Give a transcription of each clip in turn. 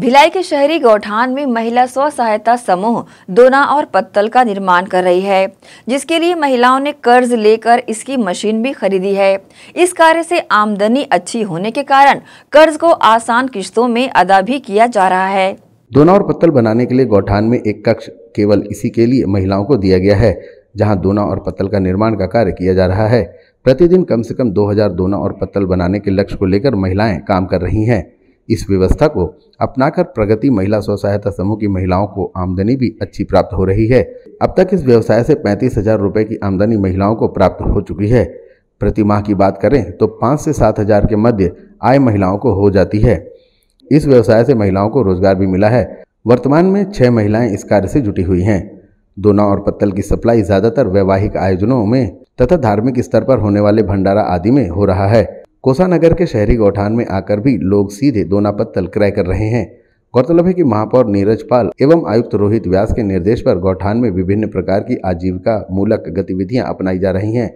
भिलाई के शहरी गौठान में महिला स्व सहायता समूह दोना और पत्तल का निर्माण कर रही है जिसके लिए महिलाओं ने कर्ज लेकर इसकी मशीन भी खरीदी है इस कार्य से आमदनी अच्छी होने के कारण कर्ज को आसान किश्तों में अदा भी किया जा रहा है दोना और पत्तल बनाने के लिए गौठान में एक कक्ष केवल इसी के लिए महिलाओं को दिया गया है जहाँ दोना और पत्तल का निर्माण का कार्य किया जा रहा है प्रतिदिन कम से कम 2000 दोना और पत्तल बनाने के लक्ष्य को लेकर महिलाएं काम कर रही हैं इस व्यवस्था को अपनाकर प्रगति महिला स्व सहायता समूह की महिलाओं को आमदनी भी अच्छी प्राप्त हो रही है अब तक इस व्यवसाय से पैंतीस हजार रुपए की आमदनी महिलाओं को प्राप्त हो चुकी है प्रति माह की बात करें तो पाँच से सात हजार के मध्य आय महिलाओं को हो जाती है इस व्यवसाय से महिलाओं को रोजगार भी मिला है वर्तमान में छह महिलाएं इस कार्य से जुटी हुई हैं दोना और पत्तल की सप्लाई ज़्यादातर वैवाहिक आयोजनों में तथा धार्मिक स्तर पर होने वाले भंडारा आदि में हो रहा है कोसानगर के शहरी गौठान में आकर भी लोग सीधे दोनापत्तल क्रय कर रहे हैं गौरतलब है कि महापौर नीरज पाल एवं आयुक्त रोहित व्यास के निर्देश पर गौठान में विभिन्न प्रकार की आजीविका मूलक गतिविधियां अपनाई जा रही हैं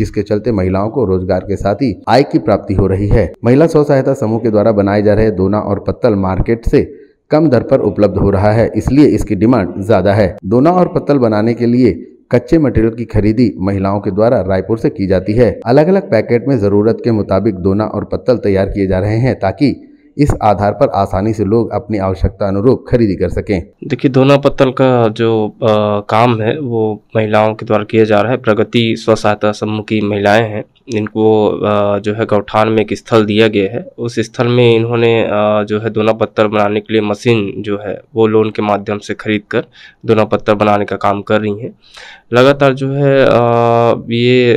जिसके चलते महिलाओं को रोजगार के साथ ही आय की प्राप्ति हो रही है महिला स्व सहायता समूह के द्वारा बनाए जा रहे दोना और पत्तल मार्केट से कम दर पर उपलब्ध हो रहा है इसलिए इसकी डिमांड ज्यादा है दोना और पत्तल बनाने के लिए कच्चे मटेरियल की खरीदी महिलाओं के द्वारा रायपुर से की जाती है अलग अलग पैकेट में जरूरत के मुताबिक दोना और पत्तल तैयार किए जा रहे हैं ताकि इस आधार पर आसानी से लोग अपनी आवश्यकता अनुरूप खरीदी कर सकें देखिए दोना पत्तल का जो आ, काम है वो महिलाओं के द्वारा किया जा रहा है प्रगति स्व सहायता समूह की महिलाएं हैं इनको जो है गौठान में एक स्थल दिया गया है उस स्थल में इन्होंने जो है दोना पत्थर बनाने के लिए मशीन जो है वो लोन के माध्यम से खरीद कर दोना पत्थर बनाने का काम कर रही हैं लगातार जो है ये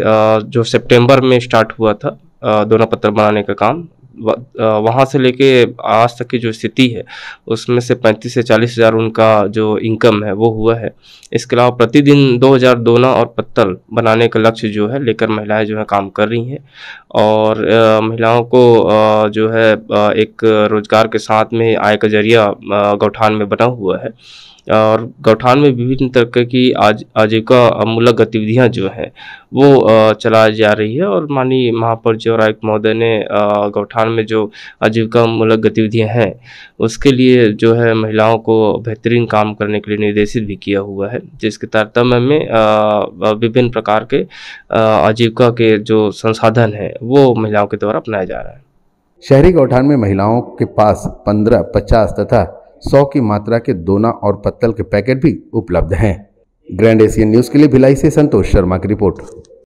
जो सितंबर में स्टार्ट हुआ था दोना पत्थर बनाने का काम वहाँ से लेके आज तक की जो स्थिति है उसमें से पैंतीस से चालीस हज़ार उनका जो इनकम है वो हुआ है इसके अलावा प्रतिदिन दो हज़ार दोना और पत्तल बनाने का लक्ष्य जो है लेकर महिलाएं जो है काम कर रही हैं और महिलाओं को जो है एक रोज़गार के साथ में आय का जरिया गौठान में बना हुआ है और गौठान में विभिन्न तरह की आज आजीविका मूलक गतिविधियां जो है वो चलाई जा रही है और माननीय महापौर जी और आयुक्त महोदय ने गौठान में जो आजीविका मूलक गतिविधियां हैं उसके लिए जो है महिलाओं को बेहतरीन काम करने के लिए निर्देशित भी किया हुआ है जिसके तारतम्य में विभिन्न प्रकार के आजीविका के जो संसाधन हैं वो महिलाओं के द्वारा अपनाया जा रहा है शहरी गौठान में महिलाओं के पास पंद्रह पचास तथा सौ की मात्रा के दोना और पत्तल के पैकेट भी उपलब्ध हैं ग्रैंड एशियन न्यूज़ के लिए भिलाई से संतोष शर्मा की रिपोर्ट